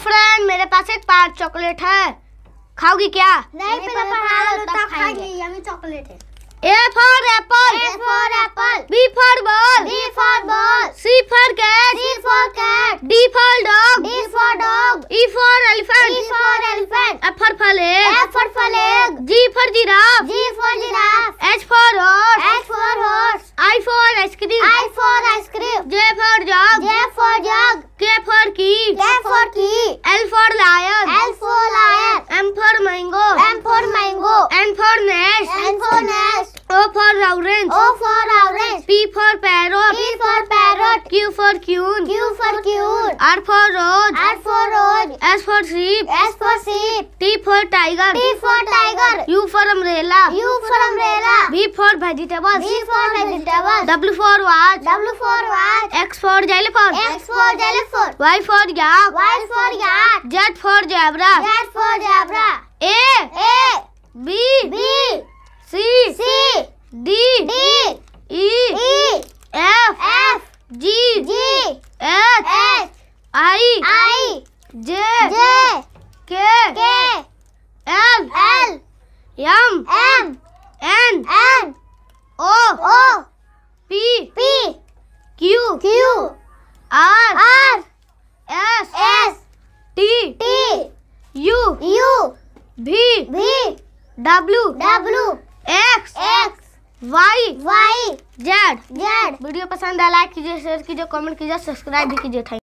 Friend मेरे पास एक पार chocolate है खाओगी क्या नहीं पहले पढ़ा लो तब खाएंगे यमी चॉकलेट है A for apple. A for apple. B for ball. B for ball. C for cat. C for cat. D for dog. D for dog. E for elephant. E for elephant. F for flag. F for flag. for tree. L for lion. L for lion. M for mango. M for mango. N for nest. N for nest. O for orange. O for orange. P for parrot. P for parrot. Q for queen. Q for queen. R for rose. R for rose. S for sheep. S for sheep. T for tiger. T for tiger. U for umbrella. U for umbrella. V for vegetables. V for vegetables. W for watch. W for watch. X for xylophone. X for xylophone. Y for yak. Y for yak. Z for zebra. Z for zebra. A. A. B. B. C. C. D. D. E. E. F. F. G. G. H. H. I. I. J. J. K. K. भी भी W W X X Y Y Z Z video पसंद आया like कीजिए share कीजिए comment कीजिए subscribe भी कीजिए thank